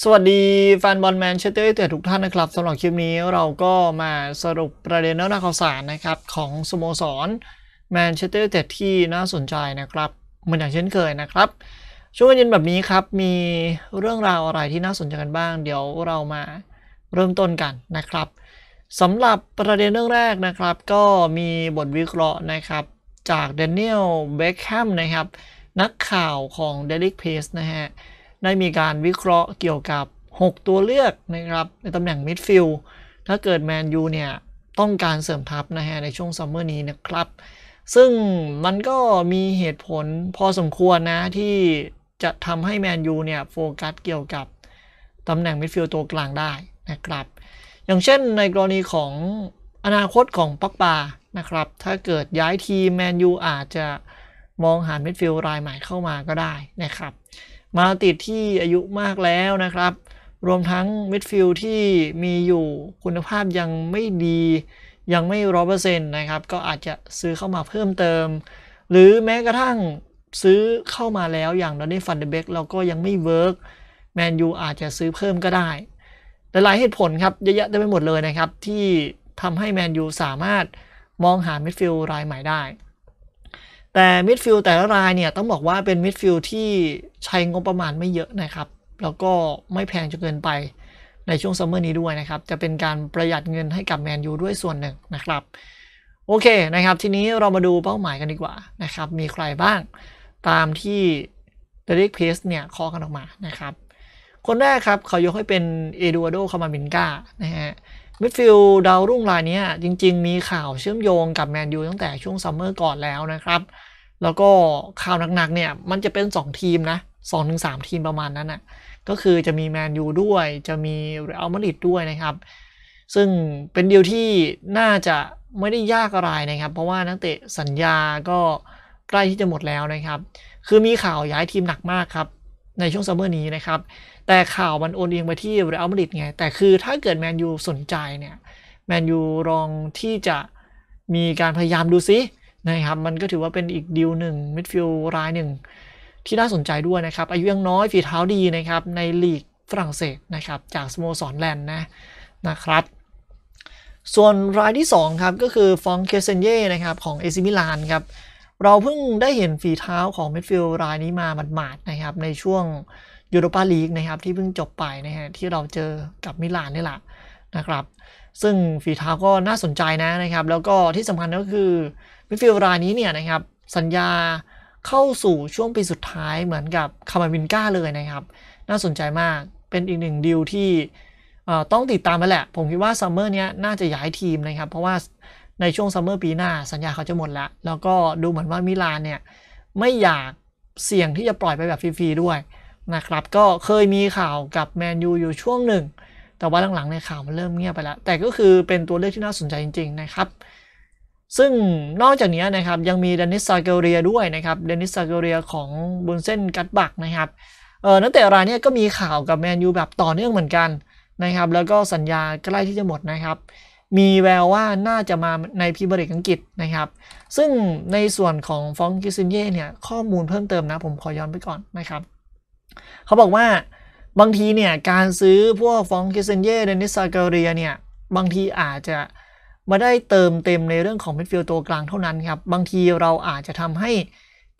สวัสดีแฟนบอลแมนเชสเตอร์ยูไนเต็ดทุกท่านนะครับสำหรับคลิปนี้เราก็มาสรุปประเด็นเรื่องข่าวสารนะครับของสโมสรแมนเชสเตอร์ยูไนเต็ดที่น่าสนใจนะครับเหมือนอย่างเช่นเคยนะครับ ช่วงเย็นแบบนี้ครับมีเรื่องราวอะไรที่น่าสนใจกันบ้าง เดี๋ยวเรามาเริ่มต้นกันนะครับสำหรับประเด็นเรื่องแรกนะครับ ก็มีบทวิเคราะห์นะครับจากเดนเนียลเบคแฮมนะครับนักข่าวของ เดลิกเพสนะฮะได้มีการวิเคราะห์เกี่ยวกับ 6 ตัวเลือกนะครับ ในตำแหน่งมิดฟิลด์ถ้าเกิดแมนยูเนี่ยต้องการเสริมทัพนะฮะในช่วงซัมเมอร์นี้นะครับซึ่งมันก็มีเหตุผลพอสมควรนะที่จะทำให้แมนยูเนี่ยโฟกัสเกี่ยวกับตำแหน่งมิดฟิลด์ตัวกลางได้นะครับ อย่างเช่นในกรณีของอนาคตของปักปานะครับ ถ้าเกิดย้ายทีแมนยูอาจจะมองหามิดฟิลด์รายใหม่เข้ามาก็ได้นะครับมาติดที่อายุมากแล้วนะครับ รวมทั้งมิดฟิลด์ที่มีอยู่คุณภาพยังไม่ดียังไม่ร้อเปอร์เซ็นต์นะครับ ก็อาจจะซื้อเข้ามาเพิ่มเติม หรือแม้กระทั่งซื้อเข้ามาแล้วอย่างดอนนี่ฟันเดเบกเราก็ยังไม่เวิร์กแมนยูอาจจะซื้อเพิ่มก็ได้ แต่หลายเหตุผลครับเยอะแยะได้ไปหมดเลยนะครับ ที่ทำให้แมนยูสามารถมองหามิดฟิลด์รายใหม่ได้แต่มิดฟิลด์แต่ละรายเนี่ยต้องบอกว่าเป็นมิดฟิลด์ที่ใช้งบประมาณไม่เยอะนะครับ แล้วก็ไม่แพงจนเกินไปในช่วงซัมเมอร์นี้ด้วยนะครับ จะเป็นการประหยัดเงินให้กับแมนยูด้วยส่วนหนึ่งนะครับ โอเคนะครับทีนี้เรามาดูเป้าหมายกันดีกว่านะครับ มีใครบ้างตามที่เดริกเพสเนี่ยคอกันออกมานะครับ คนแรกครับเขายกให้เป็นเอดูโดคามาบินกา นะฮะมิดฟิลด์ดาวรุ่งรายนี้จริงๆมีข่าวเชื่อมโยงกับแมนยูตั้งแต่ช่วงซัมเมอร์ก่อนแล้วนะครับ แล้วก็ข่าวหนักๆเนี่ย มันจะเป็น 2 ทีมนะสองถึงสามทีมประมาณนั้นนะ่ะก็คือจะมีแมนยูด้วย จะมีเรอัลมาดริดด้วยนะครับ ซึ่งเป็นเดียวที่น่าจะไม่ได้ยากอะไรนะครับ เพราะว่านักเตะสัญญาก็ใกล้ที่จะหมดแล้วนะครับ คือมีข่าวย้ายทีมหนักมากครับในช่วงซัมเมอร์นี้นะครับแต่ข่าวมันโอนเอียงไปที่เรอัลมาดริดไง แต่คือถ้าเกิดแมนยูสนใจเนี่ยแมนยูลองที่จะมีการพยายามดูซินะครับมันก็ถือว่าเป็นอีกดีลหนึ่งมิดฟิลด์รายหนึ่งที่น่าสนใจด้วยนะครับ อายุยังน้อยฝีเท้าดีนะครับ ในลีกฝรั่งเศสนะครับจากสโมสรแลนด์นะนะครับ ส่วนรายที่2ครับก็คือฟองเคเซนเย่นะครับของเอซิมิลานครับเราเพิ่งได้เห็นฝีเท้าของมิดฟิลด์รายนี้มาหมาดๆนะครับ ในช่วงยูโรปาลีกนะครับที่เพิ่งจบไปนะฮะที่เราเจอกับมิลานนี่แหละนะครับซึ่งฝีเท้าก็น่าสนใจนะนะครับ แล้วก็ที่สำคัญก็คือมิฟิลรายนี้เนี่ยนะครับสัญญาเข้าสู่ช่วงปีสุดท้ายเหมือนกับคาร์มินก้าเลยนะครับน่าสนใจมากเป็นอีกหนึ่งดีลที่ต้องติดตามมาแหละผมคิดว่าซัมเมอร์นี้น่าจะย้ายทีมนะครับเพราะว่าในช่วงซัมเมอร์ปีหน้าสัญญาเขาจะหมดแล้ว แล้วก็ดูเหมือนว่ามิลานเนี่ยไม่อยากเสี่ยงที่จะปล่อยไปแบบฟรีๆด้วยนะครับก็เคยมีข่าวกับแมนยูอยู่ช่วงหนึ่ง แต่ว่าหลังๆในข่าวมันเริ่มเงียบไปแล้ว แต่ก็คือเป็นตัวเลือกที่น่าสนใจจริงๆนะครับซึ่งนอกจากนี้นะครับยังมีเดนิสซาเกเรียด้วยนะครับเดนิสซาเกเรีย ของบุนเส้นกัตบักนะครับเออนังแต่รายนี้ก็มีข่าวกับแมนยูแบบต่อเนื่องเหมือนกันนะครับ แล้วก็สัญญาใกล้ที่จะหมดนะครับ มีแววว่าน่าจะมาในพิบริกอังกฤษนะครับ ซึ่งในส่วนของฟองกิซินเย่เนี่ยข้อมูลเพิ่มเติมนะผมขอย้อนไปก่อนนะครับเขาบอกว่าบางที เนี่ย การซื้อพวกฟองเคเซนเย่เดนิสซาเกเรียเนี่ย บางทีอาจจะมาได้เติมเต็มในเรื่องของมิดฟิลด์ตัวกลางเท่านั้นครับ บางทีเราอาจจะทำให้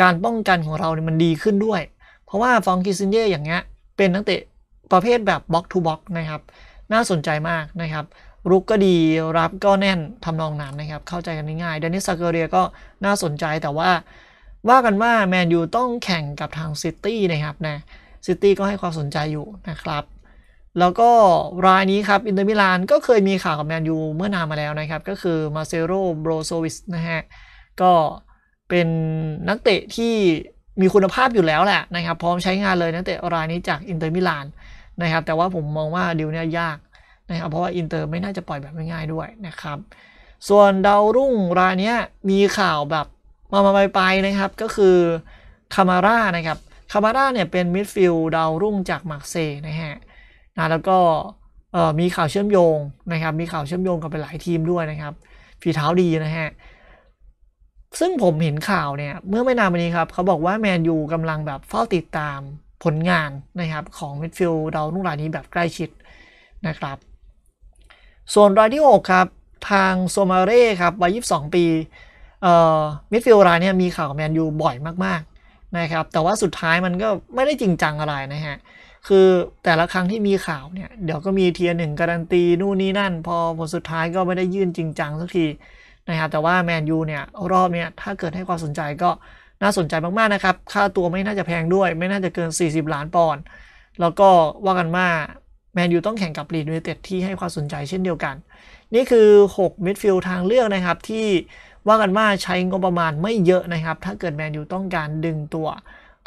การป้องกันของเราเนี่ยมันดีขึ้นด้วย เพราะว่าฟองกิซนเย่อย่างเงี้ยเป็นนักเตะประเภทแบบบล็อกทูบล็อกนะครับน่าสนใจมากนะครับรุกก็ดีรับก็แน่นทำนองนั้นนะครับเข้าใจกันง่ายเดนิสซาเกเรียก็น่าสนใจแต่ว่าว่ากันว่าแมนยูต้องแข่งกับทางซิตี้นะครับนะซิตี้ก็ให้ความสนใจอยู่นะครับ แล้วก็รายนี้ครับอินเตอร์มิลานก็เคยมีข่าวกับแมนยูเมื่อนานมาแล้วนะครับ ก็คือมาเซโรโบรโซวิสนะฮะ ก็เป็นนักเตะที่มีคุณภาพอยู่แล้วแหละนะครับ พร้อมใช้งานเลยนักเตะรายนี้จากอินเตอร์มิลานนะครับ แต่ว่าผมมองว่าดิวเนี่ยยากนะครับเพราะว่าอินเตอร์ไม่น่าจะปล่อยแบบง่ายๆด้วยนะครับส่วนดาวรุ่งรายนี้มีข่าวแบบมามาไปๆนะครับก็คือคามาร่านะครับคามาร่าเนี่ยเป็นมิดฟิลด์ดาวรุ่งจากมาร์เซย์นะฮะนะแล้วก็มีข่าวเชื่อมโยงนะครับ มีข่าวเชื่อมโยงกับไปหลายทีมด้วยนะครับ ฝีเท้าดีนะฮะ ซึ่งผมเห็นข่าวเนี่ย เมื่อไม่นานมานี้ครับ เขาบอกว่าแมนยูกำลังแบบเฝ้าติดตามผลงานนะครับของมิดฟิลด์ดาวรุ่งรายนี้แบบใกล้ชิดนะครับส่วนรายที่6ครับ ทางโซมาเร่ครับวัย22 ปีมิดฟิลด์รายนี้มีข่าวแมนยู บ่อยมากๆนะครับแต่ว่าสุดท้ายมันก็ไม่ได้จริงจังอะไรนะฮะคือแต่ละครั้งที่มีข่าวเนี่ยเดี๋ยวก็มีเทียร์หนึ่งการันตีนู่นนี่นั่น พอผลสุดท้ายก็ไม่ได้ยื่นจริงจังสักทีนะครับแต่ว่าแมนยูเนี่ยรอบเนี่ยถ้าเกิดให้ความสนใจก็น่าสนใจมากๆนะครับ ค่าตัวไม่น่าจะแพงด้วย ไม่น่าจะเกิน 40 ล้านปอนด์แล้วก็ว่ากันว่าแมนยูต้องแข่งกับลีดเวเต็ดที่ให้ความสนใจเช่นเดียวกัน นี่คือ6มิดฟิลด์ทางเลือกนะครับที่ว่ากันว่าใช้งบประมาณไม่เยอะนะครับ ถ้าเกิดแมนยูต้องการดึงตัว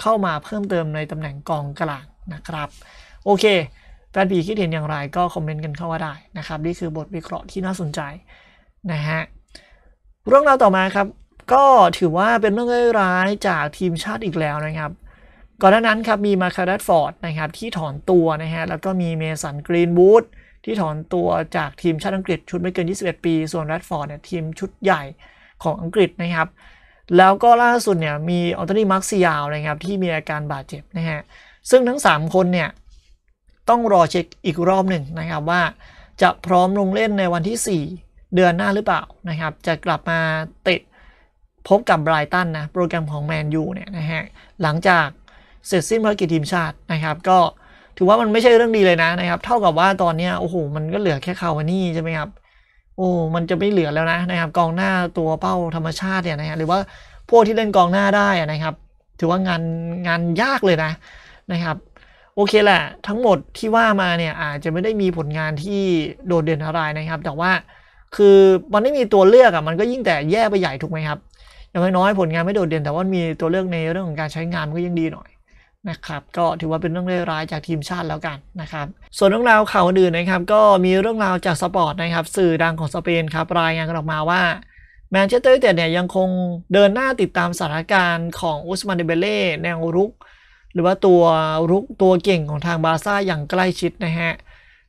เข้ามาเพิ่มเติมในตำแหน่งกองกลางนะครับ โอเคแฟนบีคิดเห็นอย่างไรก็คอมเมนต์กันเข้ามาได้นะครับ นี่คือบทวิเคราะห์ที่น่าสนใจ นะฮะ เรื่องราวต่อมาครับ ก็ถือว่าเป็นเรื่องร้ายจากทีมชาติอีกแล้วนะครับ ก่อนหน้านั้นครับมีมาคาร์ดฟอร์ดนะครับที่ถอนตัวนะฮะ แล้วก็มีเมสันกรีนวูดที่ถอนตัวจากทีมชาติอังกฤษชุดไม่เกิน 21 ปี ส่วนแรดฟอร์ดเนี่ยทีมชุดใหญ่ของอังกฤษนะครับแล้วก็ล่าสุดเนี่ยมีออตเทอรี่มาร์คซิยาวนะครับที่มีอาการบาดเจ็บนะฮะซึ่งทั้ง3คนเนี่ยต้องรอเช็คอีกรอบหนึ่งนะครับว่าจะพร้อมลงเล่นในวันที่ 4 เดือนหน้าหรือเปล่านะครับจะกลับมาเตะพบกับไบรตันนะโปรแกรมของแมนยูเนี่ยนะฮะหลังจากเสร็จสิ้นภารกิจทีมชาตินะครับก็ถือว่ามันไม่ใช่เรื่องดีเลยนะนะครับเท่ากับว่าตอนนี้โอ้โหมันก็เหลือแค่คาวานี่ใช่ไหมครับโอ้มันจะไม่เหลือแล้วนะนะ ครับ กองหน้าตัวเป้าธรรมชาติเนี่ยนะฮะหรือว่า พวก ที่เล่น กองหน้าได้นะครับถือว่างานงานยากเลยนะนะครับ โอเคแหละ ทั้งหมดที่ว่ามา เนี่ย อาจจะไม่ได้มีผลงานที่โดดเด่นอะไรนะครับ แต่ว่าคือมันไม่มีตัวเลือกอะ่ะ มันก็ยิ่งแต่แย่ไปใหญ่ถูกไหมครับอย่างน้อยผลงานไม่โดดเด่นแต่ว่ามีตัวเลือกในเรื่องของการใช้งานมันก็ยังดีหน่อยนะครับก็ถือว่าเป็นเรื่องเลวร้ายจากทีมชาติแล้วกันนะครับ ส่วนเรื่องราวข่าวอื่นนะครับก็มีเรื่องราวจากสปอร์ตนะครับ สื่อดังของสเปนครับรายงานกันออกมาว่าแมนเชสเตอร์ยูไนเต็ดเนี่ยยังคงเดินหน้าติดตามสถานการณ์ของอุสมานเดเบเล่แนวรุก หรือว่าตัวรุกตัวเก่งของทางบาซ่าอย่างใกล้ชิดนะฮะ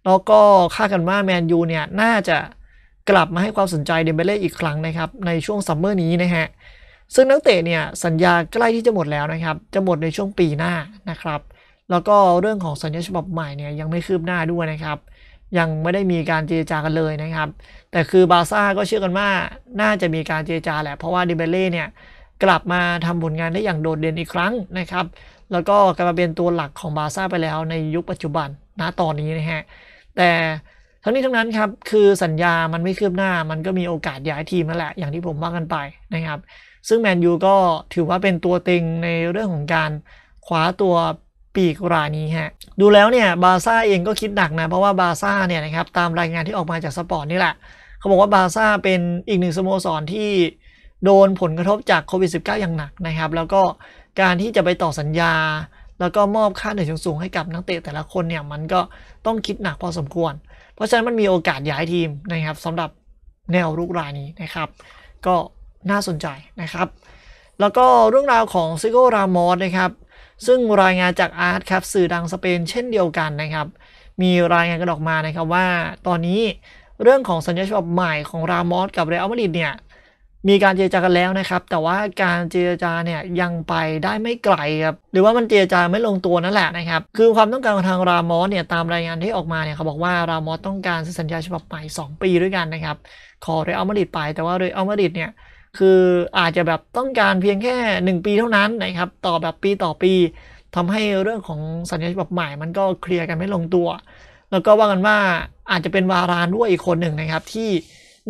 แล้วก็คาดกันว่าแมนยูเนี่ยน่าจะกลับมาให้ความสนใจเดเบเล่อีกครั้งนะครับ ในช่วงซัมเมอร์นี้นะฮะซึ่งนักเตะเนี่ยสัญญาใกล้ที่จะหมดแล้วนะครับ จะหมดในช่วงปีหน้านะครับ แล้วก็เรื่องของสัญญาฉบับใหม่เนี่ยยังไม่คืบหน้าด้วยนะครับ ยังไม่ได้มีการเจรจากันเลยนะครับ แต่คือบาซ่าก็เชื่อกันว่าน่าจะมีการเจรจาแหละเพราะว่าดิเบเล่เนี่ยกลับมาทำผลงานได้อย่างโดดเด่นอีกครั้งนะครับ แล้วก็กลับมาเป็นตัวหลักของบาซ่าไปแล้วในยุคปัจจุบันณตอนนี้นะฮะแต่ทั้งนี้ทั้งนั้นครับคือสัญญามันไม่คืบหน้ามันก็มีโอกาสย้ายทีมนั่นแหละอย่างที่ผมว่ากันไปนะครับซึ่งแมนยูก็ถือว่าเป็นตัวเต็งในเรื่องของการคว้าตัวปีกรายนี้ฮะ ดูแล้วเนี่ยบาซ่าเองก็คิดหนักนะ เพราะว่าบาซ่าเนี่ยนะครับตามรายงานที่ออกมาจากสปอร์ตนี่แหละเขาบอกว่าบาซ่าเป็นอีกหนึ่งสโมสรที่โดนผลกระทบจากโควิด -19 อย่างหนักนะครับ แล้วก็การที่จะไปต่อสัญญา แล้วก็มอบค่าเหนื่อยสูงให้กับนักเตะแต่ละคนเนี่ยมันก็ต้องคิดหนักพอสมควร เพราะฉะนั้นมันมีโอกาสย้ายทีมนะครับสำหรับแนวรุกรายนี้นะครับ ก็น่าสนใจนะครับ แล้วก็เรื่องราวของซิโกรามอสนะครับ ซึ่งรายงานจากอาร์ตครับสื่อดัง สเปนเช่นเดียวกันนะครับ มีรายงานกันออกมานะครับว่าตอนนี้เรื่องของสัญญาฉบับใหม่ของรามอส กับเรอัลมาดริดเนี่ย มีการเจรจากันแล้วนะครับ แต่ว่าการเจรจาเนี่ยยังไปได้ไม่ไกลครับ หรือว่ามันเจรจาไม่ลงตัวนั่นแหละนะครับ คือความต้องการของทางรามอสเนี่ยตามรายงานที่ออกมาเนี่ยเขาบอกว่ารามอสต้องการสัญญาฉบับใหม่2ปีด้วยกันนะครับขอเรอัลมาดริดไปแต่ว่าเรอัลมาดริดเนี่ยคืออาจจะแบบต้องการเพียงแค่ 1 ปีเท่านั้นนะครับ ต่อแบบปีต่อปี ทำให้เรื่องของสัญญาฉบับใหม่มันก็เคลียร์กันไม่ลงตัว แล้วก็ว่ากันว่าอาจจะเป็นวารานด้วยอีกคนหนึ่งนะครับ ที่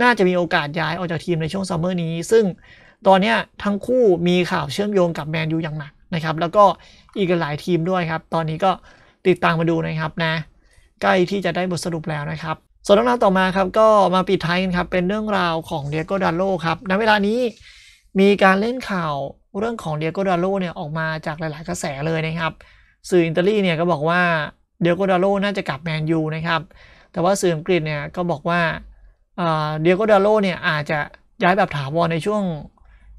น่าจะมีโอกาสย้ายออกจากทีมในช่วงซัมเมอร์นี้ซึ่งตอนนี้ทั้งคู่มีข่าวเชื่อมโยงกับแมนยูอย่างหนักนะครับ แล้วก็อีกหลายทีมด้วยครับตอนนี้ก็ติดตามมาดูนะครับนะ ใกล้ที่จะได้บทสรุปแล้วนะครับส่วนเรื่องราวต่อมาครับก็มาปิดท้ายกันครับเป็นเรื่องราวของเดียโกดัโลครับณเวลานี้มีการเล่นข่าวเรื่องของเดียโกดัโลเนี่ยออกมาจากหลาย ๆกระแสเลยนะครับสื่ออิตาลีเนี่ยก็บอกว่าเดียโกดัโลน่าจะกลับแมนยูนะครับแต่ว่าสื่ออังกฤษเนี่ยก็บอกว่าเดียโกดัโลเนี่ยอาจจะย้ายแบบถาวรในช่วง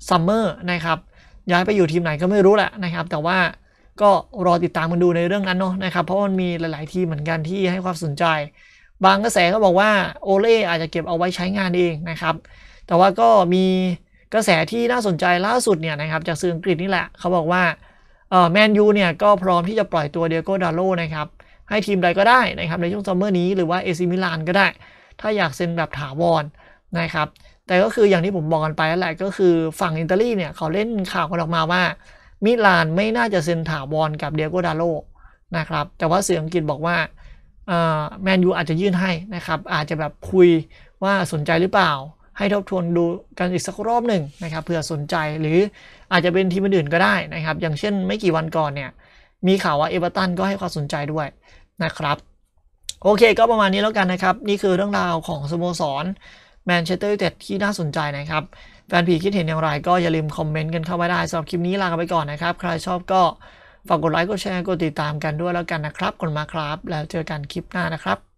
ซัมเมอร์นะครับย้ายไปอยู่ทีมไหนก็ไม่รู้แหละนะครับแต่ว่าก็รอติดตามมันดูในเรื่องนั้นเนาะนะครับเพราะมันมีหลายๆทีมเหมือนกันที่ให้ความสนใจบางกระแสก็บอกว่าโอเล่อาจจะเก็บเอาไว้ใช้งานเองนะครับ แต่ว่าก็มีกระแสที่น่าสนใจล่าสุดเนี่ยนะครับ จากสื่ออังกฤษนี่แหละ เขาบอกว่าแมนยูเนี่ยก็พร้อมที่จะปล่อยตัวเดียโก้ดาโลนะครับ ให้ทีมใดก็ได้นะครับในช่วงซัมเมอร์นี้หรือว่าเอซิมิลานก็ได้ ถ้าอยากเซ็นแบบถาวรนะครับ แต่ก็คืออย่างที่ผมบอกกันไปนั่นแหละก็คือฝั่งอิตาลีเนี่ยเขาเล่นข่าวกันออกมาว่ามิลานไม่น่าจะเซ็นถาวรกับเดียโก้ดาโลนะครับแต่ว่าสื่ออังกฤษบอกว่าแมนยูอาจจะยื่นให้นะครับอาจจะแบบคุยว่าสนใจหรือเปล่า ให้ทบทวนดูกันอีกสักรอบหนึ่งนะครับเผื่อสนใจหรืออาจจะเป็นทีมอื่นก็ได้นะครับ อย่างเช่นไม่กี่วันก่อนเนี่ยมีข่าวว่าเอเวอร์ตันก็ให้ความสนใจด้วยนะครับ โอเค ก็ประมาณนี้แล้วกันนะครับนี่คือเรื่องราวของสโมสรแมนเชสเตอร์ยูไนเต็ดที่น่าสนใจนะครับแฟนผีคิดเห็นอย่างไร ก็อย่าลืมคอมเมนต์กันเข้ามาได้สำหรับคลิปนี้ลาไปก่อนนะครับ ใครชอบก็ฝากกดไลค์ กดแชร์ กดติดตามกันด้วยแล้วกันนะครับคนมาครับ แล้วเจอกันคลิปหน้านะครับ